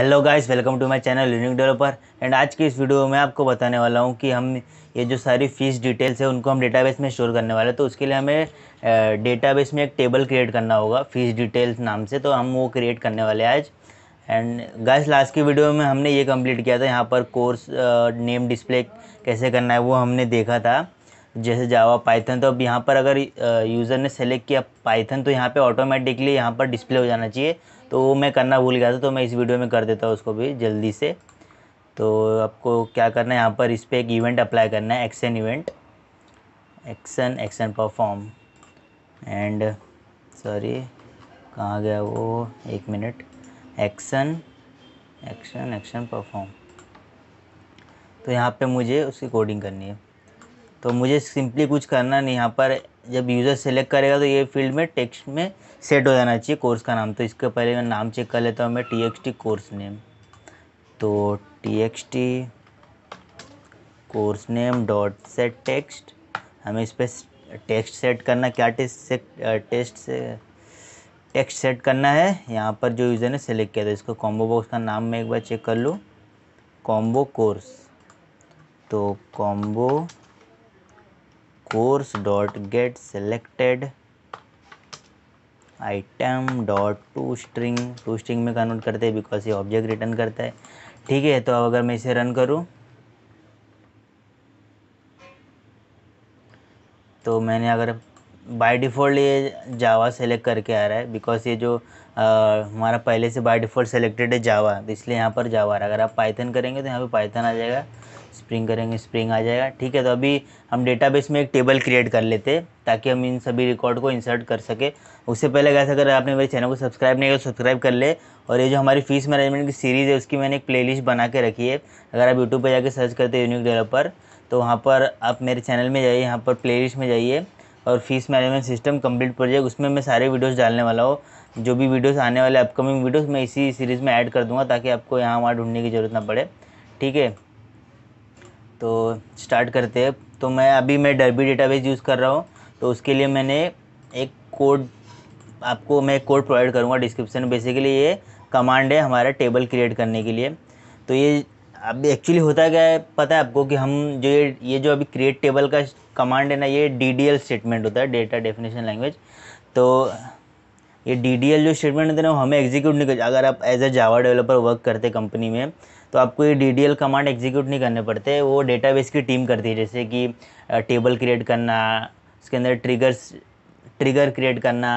Hello guys welcome to my channel learning developer and आज की इस वीडियो में आपको बताने वाला हूँ कि हम ये जो सारी फीस डिटेल्स है उनको हम डेटाबेस में स्टोर करने वाले हैं तो उसके लिए हमें डेटाबेस में एक टेबल क्रिएट करना होगा फीस डिटेल्स नाम से तो हम वो क्रिएट करने वाले हैं आज एंड गाइस लास्ट की वीडियो में हमने ये कम्प्लीट किया था यहाँ पर कोर्स नेम डिस्प्ले कैसे करना है वो हमने देखा था जैसे जावा पाइथन तो अब यहाँ पर अगर यूज़र ने सेलेक्ट किया पाइथन तो यहाँ पर ऑटोमेटिकली यहाँ पर डिस्प्ले हो जाना चाहिए तो वो मैं करना भूल गया था तो मैं इस वीडियो में कर देता हूँ उसको भी जल्दी से तो आपको क्या करना है यहाँ पर इस पर एक इवेंट अप्लाई करना है action event action action perform and sorry कहाँ गया वो एक minute action action action perform तो यहाँ पे मुझे उसकी कोडिंग करनी है तो मुझे सिंपली कुछ करना नहीं यहाँ पर जब यूज़र सेलेक्ट करेगा तो ये फील्ड में टेक्स्ट में सेट हो जाना चाहिए कोर्स का नाम तो इसके पहले मैं नाम चेक कर लेता हूँ मैं T X T course name तो T X T course name dot set text हमें इस पर टेक्स्ट सेट करना क्या टेस्ट से टेस्ट से टेक्स्ट सेट करना है यहाँ पर जो यूज़र ने सेलेक्ट किया था इसको कॉम्बो बॉक्स का नाम मैं एक बार चेक कर लूँ कॉम्बो कोर्स तो combo course dot get selected item dot to string to string में कन्वर्ट करते हैं बिकॉज ये ऑब्जेक्ट रिटर्न करता है ठीक है तो अब अगर मैं इसे रन करूँ तो मैंने अगर बाय डिफ़ॉल्ट ये जावा सेलेक्ट करके आ रहा है बिकॉज ये जो आ, हमारा पहले से बाय डिफ़ॉल्ट सेलेक्टेड है जावा तो इसलिए यहाँ पर जावा आ रहा है अगर आप पाइथन करेंगे तो यहाँ पे पाइथन आ जाएगा स्प्रिंग करेंगे स्प्रिंग आ जाएगा ठीक है तो अभी हम डेटाबेस में एक टेबल क्रिएट कर लेते ताकि हम इन सभी रिकॉर्ड को इंसर्ट कर सके उससे पहले कैसे अगर आपने मेरे चैनल को सब्सक्राइब नहीं किया तो सब्सक्राइब कर ले और ये जो हमारी फीस मैनेजमेंट की सीरीज़ है उसकी मैंने एक प्ले बना के रखी है अगर आप यूट्यूब पर जाकर सर्च करते हैं यूनिक डेवलपर तो वहाँ पर आप मेरे चैनल में जाइए यहाँ पर प्ले में जाइए और fees management system complete project उसमें मैं सारे वीडियोज़ डालने वाला हूँ जो भी वीडियोस आने वाले अपकमिंग वीडियोस मैं इसी सीरीज़ में ऐड कर दूंगा ताकि आपको यहाँ वहाँ ढूंढने की ज़रूरत ना पड़े ठीक है तो स्टार्ट करते हैं तो मैं अभी मैं डरबी डेटाबेस यूज़ कर रहा हूँ तो उसके लिए मैंने एक कोड आपको मैं कोड प्रोवाइड करूँगा डिस्क्रिप्शन बेसिकली ये कमांड है हमारा टेबल क्रिएट करने के लिए तो ये अब एक्चुअली होता क्या है पता है आपको कि हम जो ये ये जो अभी क्रिएट टेबल का कमांड है ना ये डी स्टेटमेंट होता है डेटा डेफिनेशन लैंग्वेज तो ये डी जो स्टेटमेंट होता है ना हमें एग्जीक्यूट नहीं कर अगर आप as a Java developer work करते कंपनी में तो आपको ये डी कमांड एग्जीक्यूट नहीं करने पड़ते वो डेटाबेस की टीम करती है जैसे कि टेबल क्रिएट करना उसके अंदर ट्रिगर्स ट्रिगर क्रिएट करना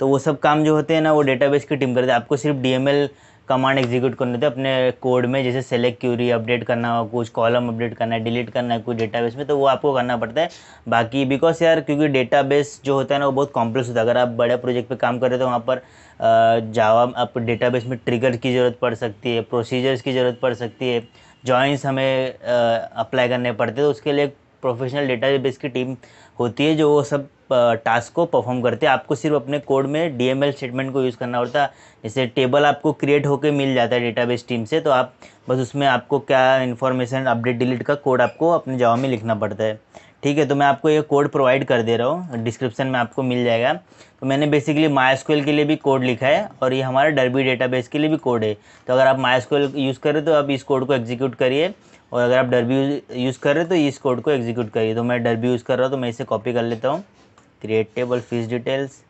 तो वो सब काम जो होते हैं ना वो डेटाबेस की टीम करते हैं आपको सिर्फ डी कमांड एग्जीक्यूट करने होते अपने कोड में जैसे सेलेक्ट क्यूरी अपडेट करना हो कुछ कॉलम अपडेट करना है डिलीट करना है कुछ डेटाबेस में तो वो आपको करना पड़ता है बाकी बिकॉज यार क्योंकि डेटाबेस जो होता है ना वो बहुत कॉम्प्लेक्स होता है अगर आप बड़े प्रोजेक्ट पे काम कर रहे हो तो वहाँ पर जावा आप डेटाबेस में ट्रिगर की ज़रूरत पड़ सकती है प्रोसीजर्स की ज़रूरत पड़ सकती है जॉइंस हमें अप्लाई करने पड़ते हैं तो उसके लिए एक प्रोफेशनल डेटाबेस की टीम होती है जो वो सब टास्क को परफॉर्म करते हैं आपको सिर्फ अपने कोड में डीएमएल स्टेटमेंट को यूज़ करना होता है जैसे टेबल आपको क्रिएट होकर मिल जाता है डेटाबेस टीम से तो आप बस उसमें आपको क्या इन्फॉर्मेशन अपडेट डिलीट का कोड आपको अपने जवाब में लिखना पड़ता है ठीक है तो मैं आपको ये कोड प्रोवाइड कर दे रहा हूँ डिस्क्रिप्शन में आपको मिल जाएगा तो मैंने बेसिकली माइस्कोल के लिए भी कोड लिखा है और ये हमारा डरबी डेटाबेस के लिए भी कोड है तो अगर आप माइस्कोल यूज़ कर रहे तो आप इस कोड को एग्जीक्यूट करिए और अगर आप डरबी यूज़ कर रहे हो तो इस कोड को एग्जीक्यूट करिए तो मैं डरबी यूज़ कर रहा हूँ तो मैं इसे कॉपी कर लेता हूँ create table fees details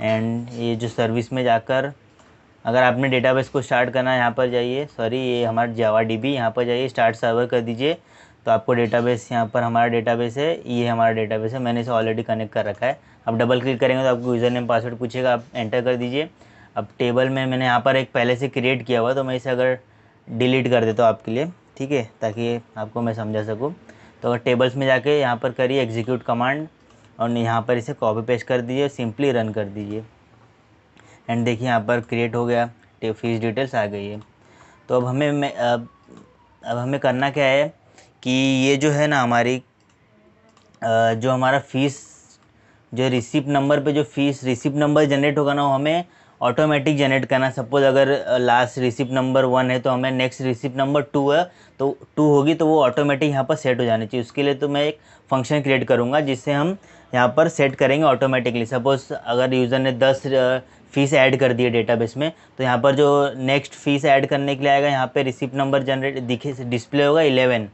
and ये जो सर्विस में जाकर अगर आपने डेटाबेस को स्टार्ट करना है यहाँ पर जाइए सॉरी ये हमारा जावा डी बी यहाँ पर जाइए स्टार्ट सर्वर कर दीजिए तो आपको डेटाबेस यहाँ पर हमारा डेटाबेस है ये हमारा डेटाबेस है मैंने इसे ऑलरेडी कनेक्ट कर रखा है आप डबल क्लिक करेंगे तो आपको यूज़र नेम पासवर्ड पूछेगा आप एंटर कर दीजिए अब टेबल में मैंने यहाँ पर एक पहले से क्रिएट किया हुआ तो मैं इसे अगर डिलीट कर देता हूँ आपके लिए ठीक है ताकि आपको मैं समझा सकूँ तो अगर टेबल्स में जाके यहाँ पर करिए एग्जीक्यूट कमांड और यहाँ पर इसे कॉपी पेस्ट कर दीजिए सिंपली रन कर दीजिए एंड देखिए यहाँ पर क्रिएट हो गया फीस डिटेल्स आ गई है तो अब हमें अब अब हमें करना क्या है कि ये जो है ना हमारी जो हमारा फ़ीस जो रिसिप्ट नंबर पे जो फ़ीस रिसिप्ट नंबर जनरेट होगा ना वो हमें ऑटोमेटिक जनरेट करना सपोज अगर लास्ट रिसिप्ट नंबर वन है तो हमें नेक्स्ट रिसिप्ट नंबर टू है तो टू होगी तो वो ऑटोमेटिक यहाँ पर सेट हो जानी चाहिए उसके लिए तो मैं एक फंक्शन क्रिएट करूँगा जिससे हम यहाँ पर सेट करेंगे ऑटोमेटिकली सपोज अगर यूज़र ने दस फ़ीस ऐड कर दी है डेटाबेस में तो यहाँ पर जो नेक्स्ट फ़ीस ऐड करने के लिए आएगा यहाँ पर रिसिप्ट नंबर जनरेट दिखे डिस्प्ले होगा इलेवन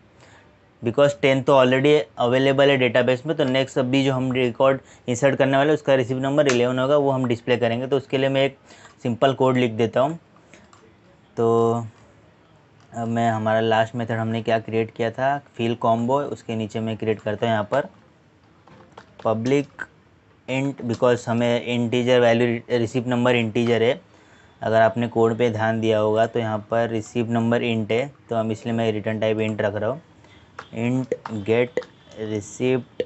बिकॉज टेन तो ऑलरेडी अवेलेबल है डेटाबेस में तो नेक्स्ट अभी जो हम रिकॉर्ड इंसर्ट करने वाले उसका रिसिप्ट नंबर इलेवन होगा वो हम डिस्प्ले करेंगे तो उसके लिए मैं एक सिंपल कोड लिख देता हूँ तो अब मैं हमारा लास्ट मेथड हमने क्या क्रिएट किया था फील कॉम्बो उसके नीचे मैं क्रिएट करता हूँ यहाँ पर पब्लिक इंट बिकॉज हमें integer value receipt number integer है अगर आपने कोड पे ध्यान दिया होगा तो यहाँ पर रिसीव नंबर इंट है तो हम इसलिए मैं रिटर्न टाइप इंट रख रहा हूँ int get receipt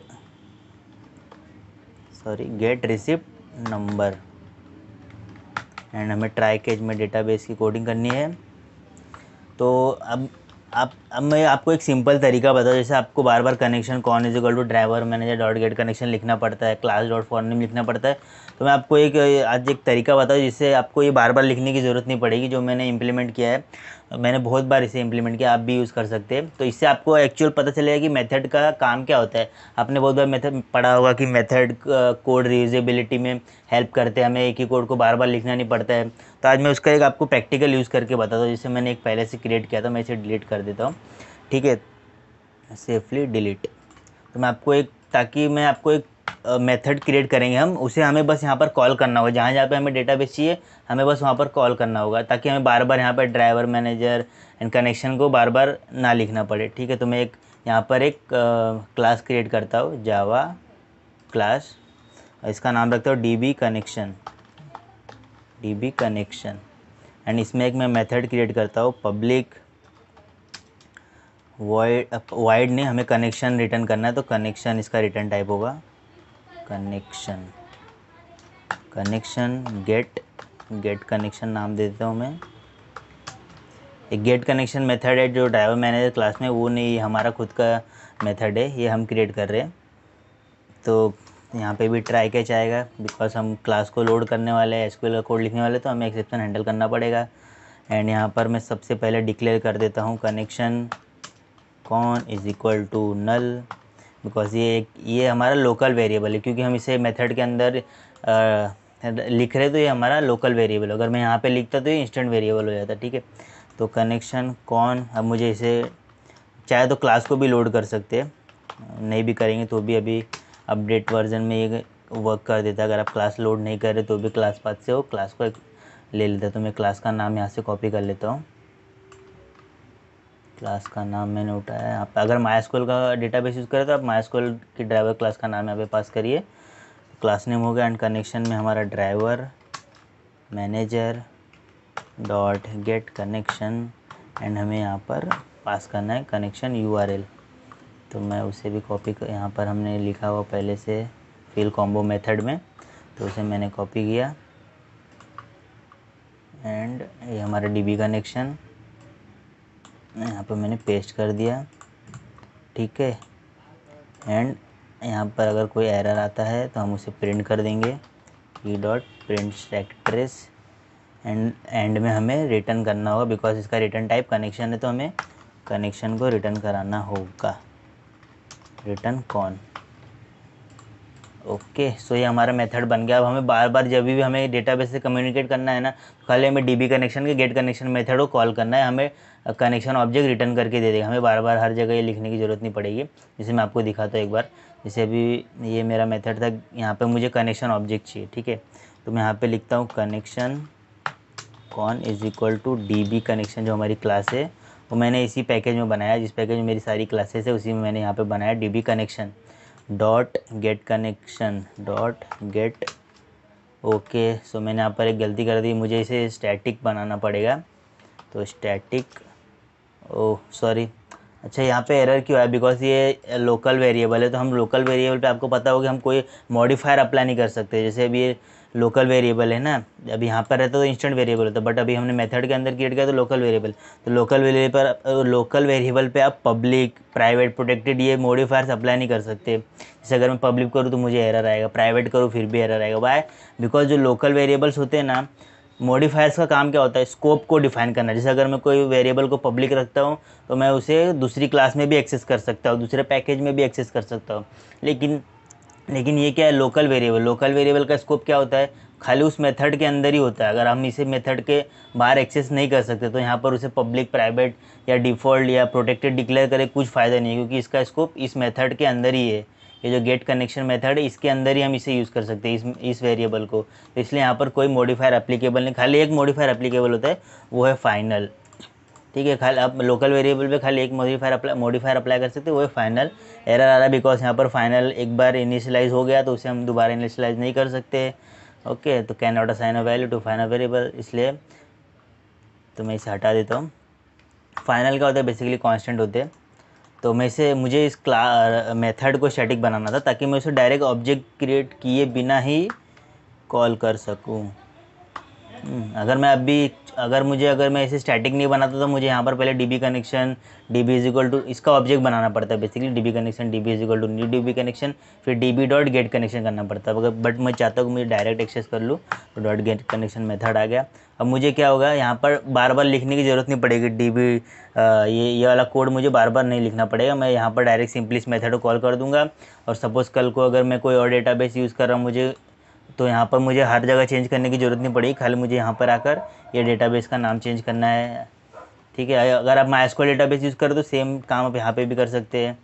sorry get receipt number and हमें ट्राई केज में डेटाबेस की कोडिंग करनी है तो अब आप अब मैं आपको एक सिंपल तरीका बताऊँ जैसे आपको बार बार connection con is equal to driver manager dot get connection लिखना पड़ता है क्लास डॉट फॉर नेम लिखना पड़ता है तो मैं आपको एक आज एक तरीका बताऊँ जिससे आपको ये बार बार लिखने की ज़रूरत नहीं पड़ेगी जो मैंने इंप्लीमेंट किया है मैंने बहुत बार इसे इंप्लीमेंट किया आप भी यूज़ कर सकते हैं तो इससे आपको एक्चुअल पता चलेगा कि मेथड का काम क्या होता है आपने बहुत बार मेथड पढ़ा होगा कि मेथड कोड रियूजेबिलिटी में हेल्प करते हैं हमें एक ही कोड को बार बार लिखना नहीं पड़ता है तो आज मैं उसका एक आपको प्रैक्टिकल यूज़ करके बताता हूँ जिसे मैंने एक पहले से क्रिएट किया था मैं इसे डिलीट कर देता हूँ ठीक है सेफली डिलीट तो मैं आपको एक ताकि मैं आपको एक मेथड क्रिएट करेंगे हम उसे हमें बस यहाँ पर कॉल करना होगा जहाँ जहाँ पे हमें डेटा बेस चाहिए हमें बस वहाँ पर कॉल करना होगा ताकि हमें बार बार यहाँ पर ड्राइवर मैनेजर एंड कनेक्शन को बार बार ना लिखना पड़े ठीक है तो मैं एक यहाँ पर एक क्लास क्रिएट करता हूँ जावा क्लास इसका नाम रखता हूँ D B connection D connection and इसमें एक मैं मेथड क्रिएट करता हूँ पब्लिक वाइड वाइड ने हमें कनेक्शन रिटर्न करना है तो कनेक्शन इसका रिटर्न टाइप होगा connection connection get get connection नाम दे देता हूँ मैं एक गेट कनेक्शन मेथड है जो ड्राइवर मैनेजर क्लास में वो नहीं हमारा खुद का मेथड है ये हम क्रिएट कर रहे हैं तो यहाँ पे भी ट्राई कैच आएगा बिकॉज हम क्लास को लोड करने वाले हैं एसक्यूएल का कोड लिखने वाले तो हमें एक्सेप्शन हैंडल करना पड़ेगा एंड यहाँ पर मैं सबसे पहले डिक्लेयर कर देता हूँ connection con is equal to null because ये ये हमारा लोकल वेरिएबल है क्योंकि हम इसे मेथड के अंदर आ, लिख रहे तो ये हमारा लोकल वेरिएबल अगर मैं यहाँ पे लिखता तो ये इंस्टेंट वेरिएबल हो जाता ठीक है तो कनेक्शन कौन अब मुझे इसे चाहे तो क्लास को भी लोड कर सकते हैं नहीं भी करेंगे तो भी अभी अपडेट वर्जन में ये वर्क कर देता है अगर आप क्लास लोड नहीं कर रहे तो भी क्लास पास से हो क्लास को ले लेता तो मैं क्लास का नाम यहाँ से कॉपी कर लेता हूँ क्लास का नाम मैंने उठाया आप अगर स्कूल का डेटाबेस यूज़ करें तो आप माया स्कूल की ड्राइवर क्लास का नाम यहाँ पे पास करिए क्लास नेम हो गया एंड कनेक्शन में हमारा driver manager dot get connection and हमें यहाँ पर पास करना है कनेक्शन यू आर एल तो मैं उसे भी कॉपी यहाँ पर हमने लिखा हुआ पहले से फिल कॉम्बो मेथड में तो उसे मैंने कॉपी किया एंड ये हमारा डीबी कनेक्शन यहाँ पर मैंने पेस्ट कर दिया ठीक है एंड यहाँ पर अगर कोई एरर आता है तो हम उसे प्रिंट कर देंगे E dot print stack trace and and में हमें रिटर्न करना होगा बिकॉज इसका रिटर्न टाइप कनेक्शन है तो हमें कनेक्शन को रिटर्न कराना होगा रिटर्न कौन ओके सो ये हमारा मेथड बन गया अब हमें बार बार जब भी हमें डेटाबेस से कम्युनिकेट करना है ना तो खाली हमें डीबी कनेक्शन के गेट कनेक्शन मेथड को कॉल करना है हमें कनेक्शन ऑब्जेक्ट रिटर्न करके दे देगा हमें बार बार हर जगह ये लिखने की ज़रूरत नहीं पड़ेगी जैसे मैं आपको दिखाता हूँ एक बार जैसे अभी ये मेरा मेथड था यहाँ पर मुझे कनेक्शन ऑब्जेक्ट चाहिए ठीक है तो मैं यहाँ पर लिखता हूँ connection con is equal to D B connection जो हमारी क्लास है तो मैंने इसी पैकेज में बनाया जिस पैकेज में मेरी सारी क्लासेस है उसी में मैंने यहाँ पे बनाया D B connection dot get connection dot get okay so मैंने यहाँ पर एक गलती कर दी मुझे इसे स्टैटिक बनाना पड़ेगा तो स्टैटिक ओ सॉरी अच्छा यहाँ पे एरर क्यों है बिकॉज ये लोकल वेरिएबल है तो हम लोकल वेरिएबल पे आपको पता होगा कि हम कोई मॉडिफायर अप्लाई नहीं कर सकते जैसे अभी लोकल वेरिएबल है ना अब यहाँ पर रहता तो इंस्टेंट वेरिएबल होता बट अभी हमने मेथड के अंदर क्रिएट किया तो लोकल वेरिएबल तो लोकल वेरिएबल लोकल वेरिएबल पे आप पब्लिक प्राइवेट प्रोटेक्टेड ये मोडिफायर्स अप्लाई नहीं कर सकते जैसे अगर मैं पब्लिक करूँ तो मुझे एरर आएगा प्राइवेट करूँ फिर भी एरर आएगा वाई बिकॉज जो लोकल वेरिएबल्स होते हैं ना मॉडिफायर्स का काम क्या होता है स्कोप को डिफाइन करना जैसे अगर मैं कोई वेरिएबल को पब्लिक रखता हूँ तो मैं उसे दूसरी क्लास में भी एक्सेस कर सकता हूँ दूसरे पैकेज में भी एक्सेस कर सकता हूँ लेकिन लेकिन ये क्या है लोकल वेरिएबल लोकल वेरिएबल का स्कोप क्या होता है खाली उस मेथड के अंदर ही होता है अगर हम इसे मेथड के बाहर एक्सेस नहीं कर सकते तो यहाँ पर उसे पब्लिक प्राइवेट या डिफ़ॉल्ट या प्रोटेक्टेड डिक्लेयर करें कुछ फ़ायदा नहीं है क्योंकि इसका स्कोप इस मेथड के अंदर ही है ये जो गेट कनेक्शन मेथड है इसके अंदर ही हम इसे यूज़ कर सकते हैं इस इस वेरिएबल को तो इसलिए यहाँ पर कोई मॉडिफायर एप्लीकेबल नहीं खाली एक मॉडिफायर एप्लीकेबल होता है वो है फाइनल ठीक है खाली आप लोकल वेरिएबल पे खाली एक मॉडिफायर अप्लाई मॉडिफायर अप्लाई कर सकते हो वो फाइनल एरर आ रहा है बिकॉज यहाँ पर फाइनल एक बार इनिशलाइज हो गया तो उसे हम दोबारा इनिशलाइज नहीं कर सकते ओके तो can not assign a value to final variable इसलिए तो मैं इसे हटा देता हूँ फाइनल क्या होता है बेसिकली कॉन्स्टेंट होते हैं तो मैं इसे मुझे इस क्ला मेथड को स्टैटिक बनाना था ताकि मैं उसे डायरेक्ट ऑब्जेक्ट क्रिएट किए बिना ही कॉल कर सकूँ हम्म। अगर मैं अभी अगर मुझे अगर मैं इसे स्टैटिक नहीं बनाता तो मुझे यहाँ पर पहले D B connection D B is equal to इसका ऑब्जेक्ट बनाना पड़ता है basically D B connection D B is equal to new D B connection फिर D B dot get connection करना पड़ता है अगर बट मैं चाहता हूँ मुझे डायरेक्ट एक्सेस कर लूँ तो डॉट गेट कनेक्शन मेथड आ गया अब मुझे क्या होगा यहाँ पर बार बार लिखने की ज़रूरत नहीं पड़ेगी डी बी ये ये वाला कोड मुझे बार बार नहीं लिखना पड़ेगा मैं यहाँ पर डायरेक्ट सिंपली इस मेथड को कॉल कर दूँगा और सपोज़ कल को अगर मैं कोई और डेटाबेस यूज़ कर रहा हूँ मुझे तो यहाँ पर मुझे हर जगह चेंज करने की ज़रूरत नहीं पड़ेगी खाली मुझे यहाँ पर आकर ये डेटाबेस का नाम चेंज करना है ठीक है अगर आप माई डेटा डेटाबेस यूज़ करो तो सेम काम आप यहाँ पे भी कर सकते हैं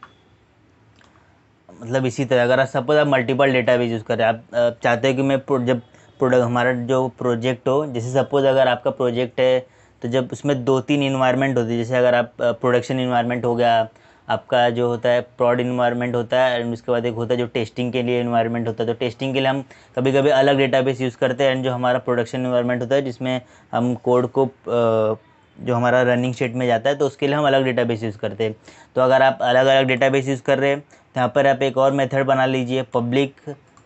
मतलब इसी तरह अगर आप सपोज आप मल्टीपल डेटाबेस यूज़ करें आप, आप चाहते हो कि मैं प्रो, जब प्रोडक्ट हमारा जो प्रोजेक्ट हो जैसे सपोज़ अगर आपका प्रोजेक्ट है तो जब उसमें दो तीन इन्वायरमेंट होती है जैसे अगर आप प्रोडक्शन इन्वायरमेंट हो गया आपका जो होता है प्रॉड इन्वायरमेंट होता है एंड उसके बाद एक होता है जो टेस्टिंग के लिए इन्वायरमेंट होता है तो टेस्टिंग के लिए हम कभी कभी अलग डेटाबेस यूज़ करते हैं एंड जो हमारा प्रोडक्शन इन्वायरमेंट होता है जिसमें हम कोड को जो हमारा रनिंग स्टेट में जाता है तो उसके लिए हम अलग डेटाबेस यूज़ करते हैं तो अगर आप अलग अलग डेटाबेस यूज़ कर रहे हैं तो यहाँ पर आप एक और मेथड बना लीजिए पब्लिक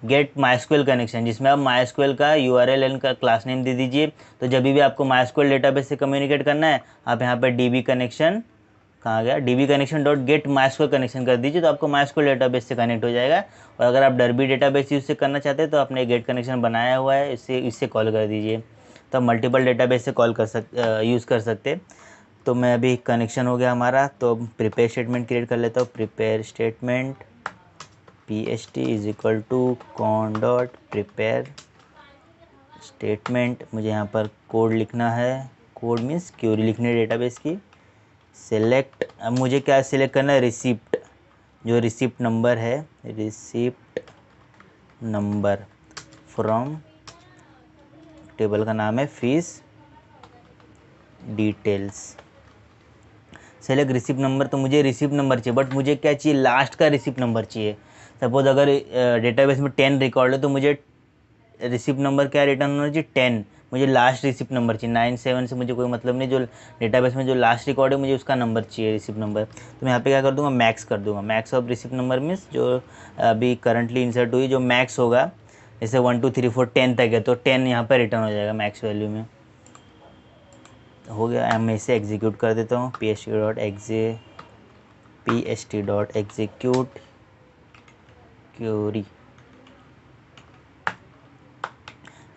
गेट माइस्क्वेल कनेक्शन जिसमें आप माइस्क्वेल का यू आर एल एन का क्लास नेम दे दीजिए तो जब भी आपको माइस्क्वेल डेटाबेस से कम्युनिकेट करना है आप यहाँ पर डी बी कनेक्शन कहाँ गया D B connection dot get MySQL connection कर दीजिए तो आपको डेटा डेटाबेस से कनेक्ट हो जाएगा और अगर आप डरबी डेटाबेस यूज़ से करना चाहते हैं तो आपने गेट कनेक्शन बनाया हुआ है इससे इससे कॉल कर दीजिए तो आप मल्टीपल डेटाबेस से कॉल कर सक यूज़ कर सकते तो मैं अभी कनेक्शन हो गया हमारा तो प्रिपेयर स्टेटमेंट क्रिएट कर लेता हूँ prepare statement P H T is equal to con dot prepare statement मुझे यहाँ पर कोड लिखना है कोड मीन्स क्यूरी लिखनी है डेटाबेस की सेलेक्ट अब मुझे क्या सिलेक्ट करना है रिसिप्ट जो रिसिप्ट नंबर है रिसिप्ट नंबर फ्रॉम टेबल का नाम है fees details select receipt number तो मुझे रिसिप्ट नंबर चाहिए बट मुझे क्या चाहिए लास्ट का रिसिप्ट नंबर चाहिए सपोज अगर डेटाबेस में टेन रिकॉर्ड है तो मुझे रिसिप्ट नंबर क्या रिटर्न होना चाहिए टेन मुझे लास्ट रिसिप्ट नंबर चाहिए नाइन सेवन से मुझे कोई मतलब नहीं जो डेटाबेस में जो लास्ट रिकॉर्ड है मुझे उसका नंबर चाहिए रिसिप्ट नंबर तो मैं यहाँ पे क्या कर दूँगा मैक्स कर दूँगा max of receipt number means जो अभी करंटली इंसर्ट हुई जो मैक्स होगा जैसे one two three four ten तक है तो टेन यहाँ पर रिटर्न हो जाएगा मैक्स वैल्यू में हो गया मैं इसे एग्जीक्यूट कर देता हूँ P H T dot exe P H T dot execute query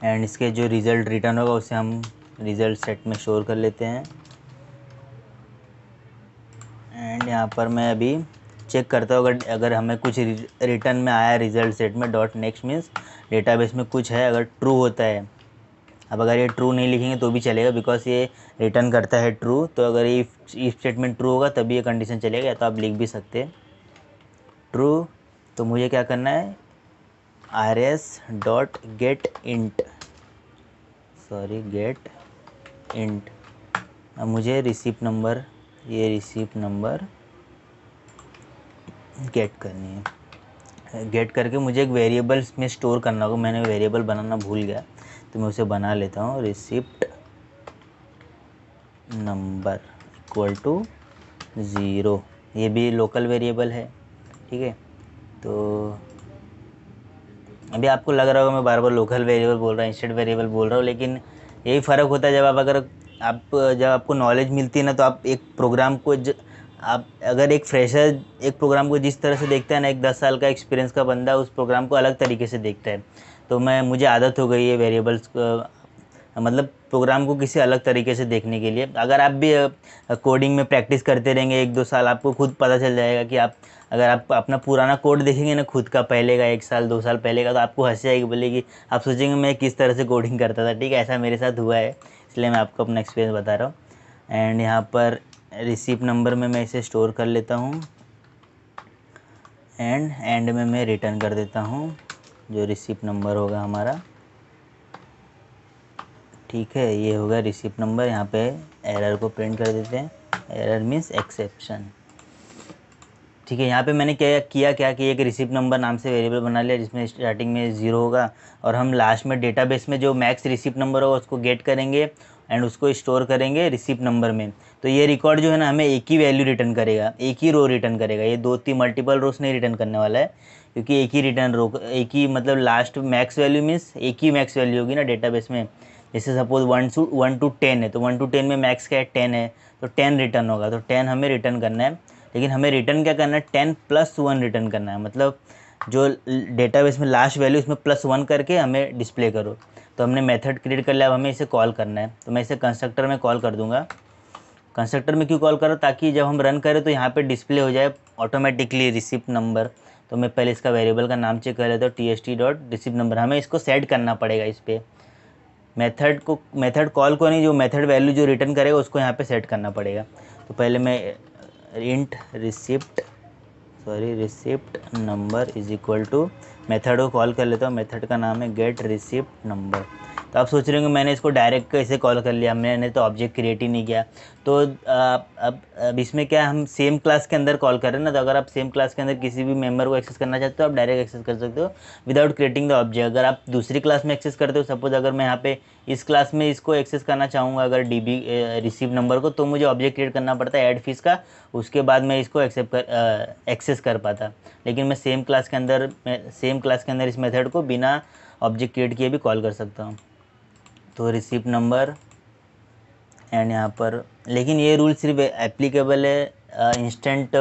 and इसके जो रिज़ल्ट रिटर्न होगा उसे हम रिज़ल्ट सेट में शोर कर लेते हैं एंड यहाँ पर मैं अभी चेक करता हूँ अगर अगर हमें कुछ रिटर्न में आया रिज़ल्ट सेट में डॉट नेक्स्ट मीन्स डेटाबेस में कुछ है अगर ट्रू होता है अब अगर ये ट्रू नहीं लिखेंगे तो भी चलेगा बिकॉज ये रिटर्न करता है ट्रू तो अगर ये इफ स्टेटमेंट ट्रू होगा तभी ये कंडीशन चलेगा या तो आप लिख भी सकते हैं ट्रू तो मुझे क्या करना है R S dot get int sorry get int अब मुझे रिसिप्ट नंबर ये रिसिप्ट नंबर गेट करनी है गेट करके मुझे एक वेरिएबल में स्टोर करना होगा मैंने वेरिएबल बनाना भूल गया तो मैं उसे बना लेता हूँ receipt number equal to zero ये भी लोकल वेरिएबल है ठीक है तो अभी आपको लग रहा होगा मैं बार बार लोकल वेरिएबल बोल रहा हूँ इंस्टेंट वेरिएबल बोल रहा हूँ लेकिन यही फ़र्क होता है जब आप अगर आप जब आपको नॉलेज मिलती है ना तो आप एक प्रोग्राम को ज, आप अगर एक फ्रेशर एक प्रोग्राम को जिस तरह से देखता है ना एक दस साल का एक्सपीरियंस का बंदा उस प्रोग्राम को अलग तरीके से देखता है तो मैं मुझे आदत हो गई है वेरिएबल्स मतलब प्रोग्राम को किसी अलग तरीके से देखने के लिए अगर आप भी कोडिंग में प्रैक्टिस करते रहेंगे एक दो साल आपको खुद पता चल जाएगा कि आप अगर आप अपना पुराना कोड देखेंगे ना खुद का पहले का एक साल दो साल पहले का तो आपको हंसी आएगी बोले कि आप सोचेंगे मैं किस तरह से कोडिंग करता था ठीक है ऐसा मेरे साथ हुआ है इसलिए मैं आपको अपना एक्सपीरियंस बता रहा हूँ एंड यहाँ पर रिसीप नंबर में मैं इसे स्टोर कर लेता हूँ एंड एंड में मैं रिटर्न कर देता हूँ जो रिसीप नंबर होगा हमारा ठीक है ये होगा रिसिप्ट नंबर यहाँ पे एरर को प्रिंट कर देते हैं एरर मीन्स एक्सेप्शन ठीक है यहाँ पे मैंने क्या किया क्या कि एक रिसिप्ट नंबर नाम से वेरिएबल बना लिया जिसमें स्टार्टिंग में ज़ीरो होगा और हम लास्ट में डेटाबेस में जो मैक्स रिसिप्ट नंबर होगा उसको गेट करेंगे एंड उसको स्टोर करेंगे रिसिप्ट नंबर में तो ये रिकॉर्ड जो है ना हमें एक ही वैल्यू रिटर्न करेगा एक ही रो रिटर्न करेगा ये दो तीन मल्टीपल रोस नहीं रिटर्न करने वाला है क्योंकि एक ही रिटर्न रो एक ही मतलब लास्ट मैक्स वैल्यू मीन्स एक ही मैक्स वैल्यू होगी ना डेटाबेस में जैसे suppose one two one two ten है तो वन टू टेन में मैक्स क्या है टेन है तो टेन रिटर्न होगा तो टेन हमें रिटर्न करना है लेकिन हमें रिटर्न क्या करना है टेन प्लस वन रिटर्न करना है मतलब जो डेटा में लास्ट वैल्यू इसमें प्लस वन करके हमें डिस्प्ले करो तो हमने मेथड क्रिएट कर लिया अब हमें इसे कॉल करना है तो मैं इसे कंस्ट्रक्टर में कॉल कर दूंगा कंस्ट्रक्टर में क्यों कॉल करो ताकि जब हम रन करें तो यहाँ पे डिस्प्ले हो जाए ऑटोमेटिकली रिसिप्ट नंबर तो मैं पहले इसका वेरिएबल का नाम चेक कर लेता हूँ T S T dot receipt number हमें इसको सेट करना पड़ेगा इस पर मेथड को मेथड कॉल को नहीं जो मेथड वैल्यू जो रिटर्न करेगा उसको यहाँ पे सेट करना पड़ेगा तो पहले मैं int receipt sorry receipt number is equal to method को कॉल कर लेता हूँ मेथड का नाम है गेट रिसिप्ट नंबर तो आप सोच रहे होंगे मैंने इसको डायरेक्ट कैसे कॉल कर लिया मैंने तो ऑब्जेक्ट क्रिएट ही नहीं किया तो आप अब अब इसमें क्या हम सेम क्लास के अंदर कॉल कर रहे हैं ना तो अगर आप सेम क्लास के अंदर किसी भी मेम्बर को एक्सेस करना चाहते हो आप डायरेक्ट एक्सेस कर सकते हो विदाउट क्रिएटिंग द ऑब्जेक्ट अगर आप दूसरी क्लास में एक्सेस करते हो सपोज अगर मैं यहाँ पे इस क्लास में इसको एक्सेस करना चाहूँगा अगर डी बी रिसीव नंबर को तो मुझे ऑब्जेक्ट क्रिएट करना पड़ता है एड फीस का उसके बाद मैं इसको एक्सेप्ट कर एक्सेस कर पाता लेकिन मैं सेम क्लास के अंदर सेम क्लास के अंदर इस मेथड को बिना ऑब्जेक्ट क्रिएट किए भी कॉल कर सकता हूँ तो रिसिप्ट नंबर एंड यहाँ पर लेकिन ये रूल सिर्फ एप्लीकेबल है इंस्टेंट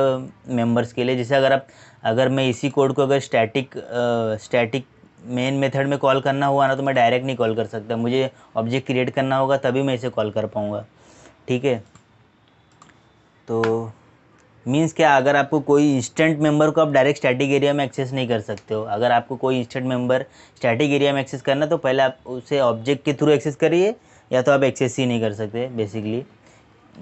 मेंबर्स के लिए जैसे अगर आप अगर मैं इसी कोड को अगर स्टैटिक स्टैटिक मेन मेथड में कॉल करना हुआ ना तो मैं डायरेक्ट नहीं कॉल कर सकता मुझे ऑब्जेक्ट क्रिएट करना होगा तभी मैं इसे कॉल कर पाऊँगा ठीक है तो मीन्स क्या अगर आपको कोई इंस्टेंट मेंबर को आप डायरेक्ट स्टैटिक एरिया में एक्सेस नहीं कर सकते हो अगर आपको कोई इंस्टेंट मेंबर स्टैटिक एरिया में एक्सेस करना तो पहले आप उसे ऑब्जेक्ट के थ्रू एक्सेस करिए या तो आप एक्सेस ही नहीं कर सकते बेसिकली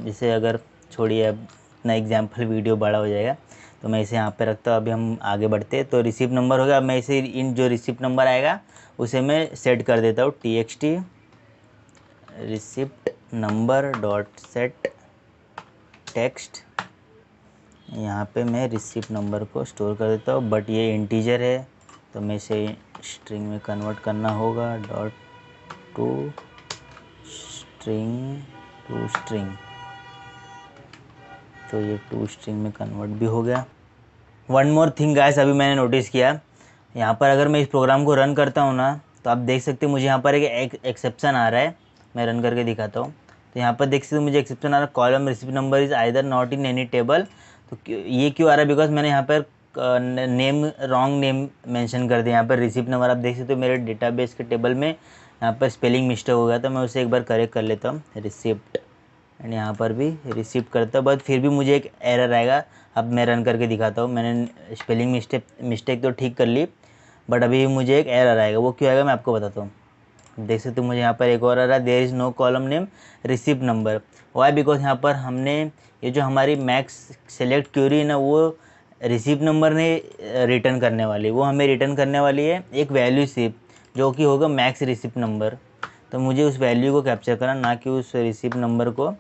जैसे अगर छोड़िए अब इतना एग्जाम्पल वीडियो बड़ा हो जाएगा तो मैं इसे यहाँ पर रखता हूँ अभी हम आगे बढ़ते तो रिसिप्ट नंबर होगा मैं इसे इन जो रिसिप्ट नंबर आएगा उसे मैं सेट कर देता हूँ T X T receipt number dot set text यहाँ पे मैं रिसिप्ट नंबर को स्टोर कर देता हूँ बट ये इंटीजर है तो मैं इसे स्ट्रिंग में कन्वर्ट करना होगा dot to string to string तो ये टू स्ट्रिंग में कन्वर्ट भी हो गया वन मोर थिंग गाइस अभी मैंने नोटिस किया यहाँ पर अगर मैं इस प्रोग्राम को रन करता हूँ ना तो आप देख सकते हो मुझे यहाँ पर एक एक्सेप्शन आ रहा है मैं रन करके दिखाता हूँ तो यहाँ पर देख सकते हो मुझे एक्सेप्शन आ रहा है column receipt number is either not in any table तो ये क्यों आ रहा है बिकॉज मैंने यहाँ पर नेम रॉन्ग नेम मेंशन कर दिया यहाँ पर रिसिप्ट नंबर आप देख सकते हो मेरे डेटाबेस के टेबल में यहाँ पर स्पेलिंग मिस्टेक हो गया तो मैं उसे एक बार करेक्ट कर लेता हूँ रिसिप्ट एंड यहाँ पर भी रिसिप्ट करता हूँ बट फिर भी मुझे एक एरर आएगा अब मैं रन करके दिखाता हूँ मैंने स्पेलिंग मिस्टेक मिस्टेक तो ठीक कर ली बट अभी मुझे एक एरर आएगा वो क्यों आएगा मैं आपको बताता हूँ देख सकते हो मुझे यहाँ पर एक और आ रहा है there is no column name receipt number why because यहाँ पर हमने ये जो हमारी मैक्स सेलेक्ट क्यूरी है ना वो रिसिप्ट नंबर ने रिटर्न करने वाली वो हमें रिटर्न करने वाली है एक वैल्यू सिप जो कि होगा मैक्स रिसिप्ट नंबर तो मुझे उस वैल्यू को कैप्चर करना ना कि उस रिसीप नंबर को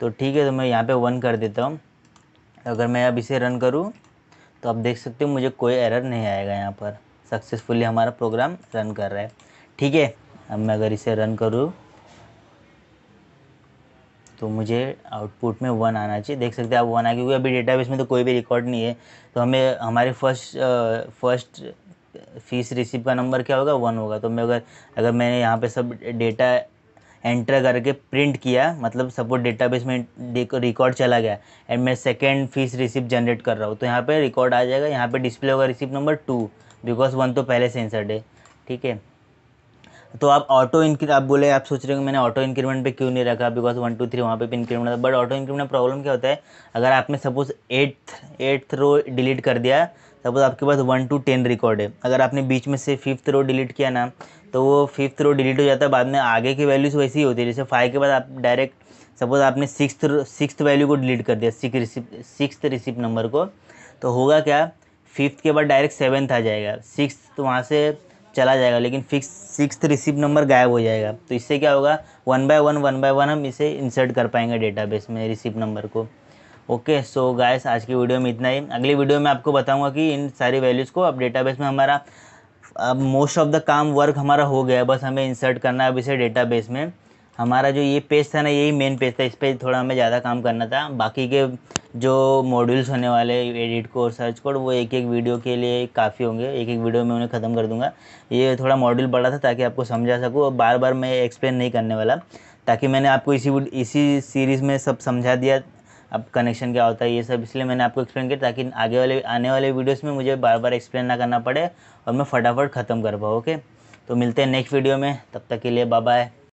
तो ठीक है तो मैं यहाँ पे वन कर देता हूँ अगर मैं अब इसे रन करूँ तो आप देख सकते हो मुझे कोई एरर नहीं आएगा यहाँ पर सक्सेसफुली हमारा प्रोग्राम रन कर रहा है ठीक है अब मैं अगर इसे रन करूँ तो मुझे आउटपुट में वन आना चाहिए देख सकते हैं आप वन आ क्योंकि अभी डेटाबेस में तो कोई भी रिकॉर्ड नहीं है तो हमें हमारे फर्स्ट फर्स्ट फीस रिसीव का नंबर क्या होगा वन होगा तो मैं अगर अगर मैंने यहाँ पे सब डेटा एंटर करके प्रिंट किया मतलब सपोर्ट डेटाबेस में रिकॉर्ड चला गया एंड मैं सेकेंड फीस रिसिप्ट जनरेट कर रहा हूँ तो यहाँ पर रिकॉर्ड आ जाएगा यहाँ पर डिस्प्ले होगा receipt number two because one तो पहले से इंसर्ट है ठीक है तो आप ऑटो इंक्री आप बोले आप सोच रहे हो मैंने ऑटो इंक्रीमेंट पे क्यों नहीं रखा बिकॉज वन टू थ्री वहाँ पे भी increment but auto increment problem क्या होता है अगर आपने suppose eighth eighth row delete कर दिया सपोज आपके पास वन टू टेन रिकॉर्ड है अगर आपने बीच में से फिफ्थ रो डिलीट किया ना तो वो फिफ्थ रो डिलीट हो जाता है बाद में आगे की वैल्यूज़ वैसे ही होती है जैसे फाइव के बाद आप डायरेक्ट सपोज आपने सिक्स सिक्स वैल्यू को डिलीट कर दिया सिक्स रिसिप सिक्स नंबर को तो होगा क्या फिफ्थ के बाद डायरेक्ट सेवन्थ आ जाएगा सिक्स तो वहाँ से चला जाएगा लेकिन फिक्स सिक्स रिसीव नंबर गायब हो जाएगा तो इससे क्या होगा one by one one by one हम इसे इंसर्ट कर पाएंगे डेटाबेस में रिसीव नंबर को ओके सो गायस आज की वीडियो में इतना ही अगली वीडियो में आपको बताऊंगा कि इन सारी वैल्यूज़ को अब डेटाबेस में हमारा अब मोस्ट ऑफ द काम वर्क हमारा हो गया बस हमें इंसर्ट करना है अब इसे डेटाबेस में हमारा जो ये पेज था ना यही मेन पेज था इस पर थोड़ा हमें ज़्यादा काम करना था बाकी के जो मॉड्यूल्स होने वाले एडिट और सर्च कोड वो एक एक वीडियो के लिए काफ़ी होंगे एक एक वीडियो में उन्हें ख़त्म कर दूंगा ये थोड़ा मॉड्यूल बड़ा था ताकि आपको समझा सकूँ और बार बार मैं एक्सप्लेन नहीं करने वाला ताकि मैंने आपको इसी इसी सीरीज़ में सब समझा दिया अब कनेक्शन क्या होता है ये सब इसलिए मैंने आपको एक्सप्लेन किया ताकि आगे वाले आने वाले वीडियोस में मुझे बार बार एक्सप्लेन ना करना पड़े और मैं फटाफट ख़त्म कर पाऊँ ओके तो मिलते हैं नेक्स्ट वीडियो में तब तक के लिए बाय बाय